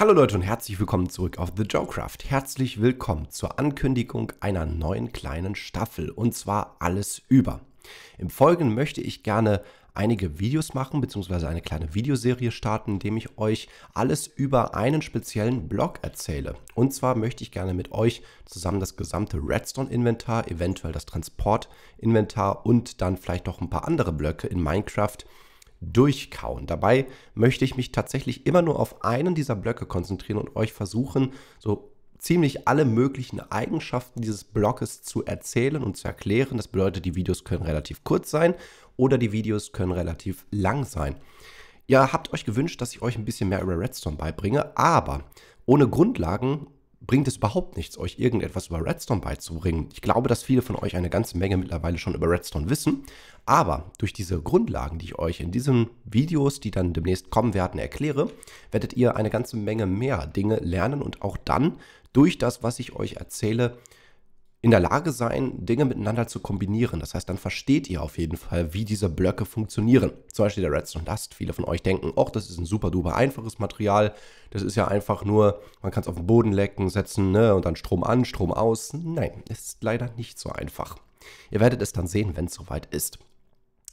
Hallo Leute und herzlich willkommen zurück auf The Joecraft. Herzlich willkommen zur Ankündigung einer neuen kleinen Staffel und zwar alles über. Im Folgenden möchte ich gerne einige Videos machen bzw. eine kleine Videoserie starten, indem ich euch alles über einen speziellen Blog erzähle. Und zwar möchte ich gerne mit euch zusammen das gesamte Redstone-Inventar, eventuell das Transport-Inventar und dann vielleicht noch ein paar andere Blöcke in Minecraft durchkauen. Dabei möchte ich mich tatsächlich immer nur auf einen dieser Blöcke konzentrieren und euch versuchen, so ziemlich alle möglichen Eigenschaften dieses Blockes zu erzählen und zu erklären. Das bedeutet, die Videos können relativ kurz sein oder die Videos können relativ lang sein. Ihr habt euch gewünscht, dass ich euch ein bisschen mehr über Redstone beibringe, aber ohne Grundlagen bringt es überhaupt nichts, euch irgendetwas über Redstone beizubringen. Ich glaube, dass viele von euch eine ganze Menge mittlerweile schon über Redstone wissen. Aber durch diese Grundlagen, die ich euch in diesen Videos, die dann demnächst kommen werden, erkläre, werdet ihr eine ganze Menge mehr Dinge lernen und auch dann durch das, was ich euch erzähle, in der Lage sein, Dinge miteinander zu kombinieren. Das heißt, dann versteht ihr auf jeden Fall, wie diese Blöcke funktionieren. Zum Beispiel der Redstone Dust. Viele von euch denken, ach, das ist ein super duper einfaches Material. Das ist ja einfach nur, man kann es auf den Boden lecken, setzen ne, und dann Strom an, Strom aus. Nein, ist leider nicht so einfach. Ihr werdet es dann sehen, wenn es soweit ist.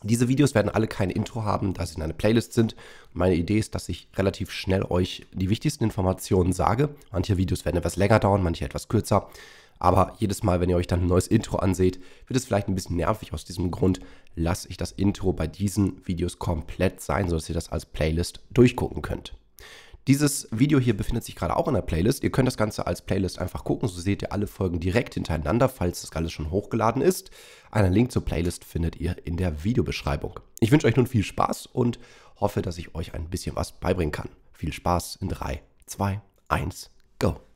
Diese Videos werden alle kein Intro haben, da sie in einer Playlist sind. Meine Idee ist, dass ich relativ schnell euch die wichtigsten Informationen sage. Manche Videos werden etwas länger dauern, manche etwas kürzer. Aber jedes Mal, wenn ihr euch dann ein neues Intro anseht, wird es vielleicht ein bisschen nervig. Aus diesem Grund lasse ich das Intro bei diesen Videos komplett sein, sodass ihr das als Playlist durchgucken könnt. Dieses Video hier befindet sich gerade auch in der Playlist. Ihr könnt das Ganze als Playlist einfach gucken. So seht ihr alle Folgen direkt hintereinander, falls das alles schon hochgeladen ist. Einen Link zur Playlist findet ihr in der Videobeschreibung. Ich wünsche euch nun viel Spaß und hoffe, dass ich euch ein bisschen was beibringen kann. Viel Spaß in 3, 2, 1, go!